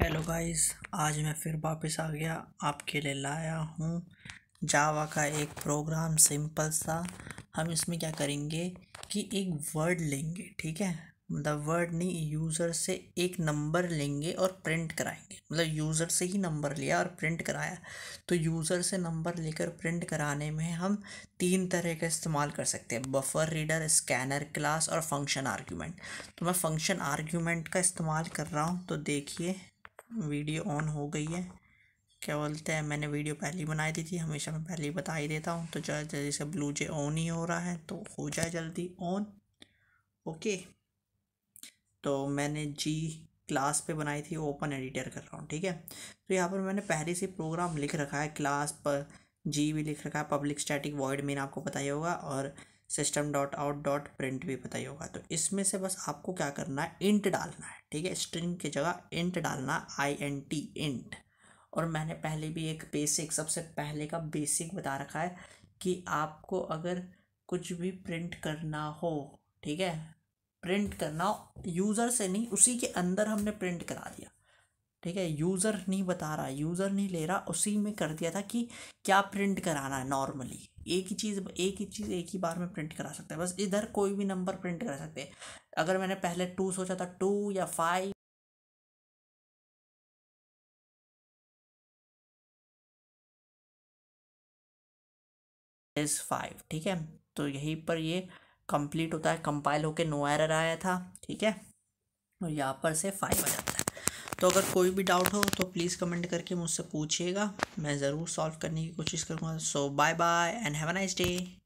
hello guys आज मैं फिर वापस आ गया आपके लिए लाया हूँ जावा का एक प्रोग्राम सिंपल सा हम इसमें क्या करेंगे कि एक वर्ड लेंगे ठीक है मतलब वर्ड नहीं यूज़र से एक नंबर लेंगे और प्रिंट कराएंगे मतलब यूज़र से ही नंबर लिया और प्रिंट कराया तो यूज़र से नंबर लेकर प्रिंट कराने में हम तीन तरह का इस्तेमाल कर सकते हैं बफर रीडर स्कैनर क्लास और फंक्शन आर्ग्यूमेंट तो मैं फंक्शन आर्ग्यूमेंट का इस्तेमाल कर रहा हूँ तो देखिए वीडियो ऑन हो गई है क्या बोलते हैं मैंने वीडियो पहले बनाई दी थी हमेशा मैं पहले ही बता ही देता हूँ तो जल्दी से ब्लू जे ऑन ही हो रहा है तो हो जाए जल्दी ऑन ओके तो मैंने जी क्लास पे बनाई थी ओपन एडिटर कर रहा हूँ ठीक है तो यहाँ पर मैंने पहले से प्रोग्राम लिख रखा है क्लास पर जी भी लिख रखा है पब्लिक स्टैटिक वॉइड मेन आपको बताया होगा और system dot out dot print भी पता ही होगा तो इसमें से बस आपको क्या करना है इंट डालना है ठीक है स्ट्रिंग की जगह इंट डालना आई एन टी इंट और मैंने पहले भी एक बेसिक सबसे पहले का बेसिक बता रखा है कि आपको अगर कुछ भी प्रिंट करना हो ठीक है प्रिंट करना यूज़र से नहीं उसी के अंदर हमने प्रिंट करा दिया ठीक है यूज़र नहीं बता रहा यूज़र नहीं ले रहा उसी में कर दिया था कि क्या प्रिंट कराना है नॉर्मली एक ही चीज़ एक ही चीज़ एक ही बार में प्रिंट करा सकते हैं बस इधर कोई भी नंबर प्रिंट करा सकते हैं अगर मैंने पहले टू सोचा था टू या फाइव इज़ फाइव ठीक है तो यहीं पर ये कंप्लीट होता है कंपाइल होके नो एरर आया था ठीक है और यहाँ पर से फाइव आ जाता है तो अगर कोई भी डाउट हो तो प्लीज़ कमेंट करके मुझसे पूछिएगा मैं ज़रूर सॉल्व करने की कोशिश करूँगा so bye bye and have a nice day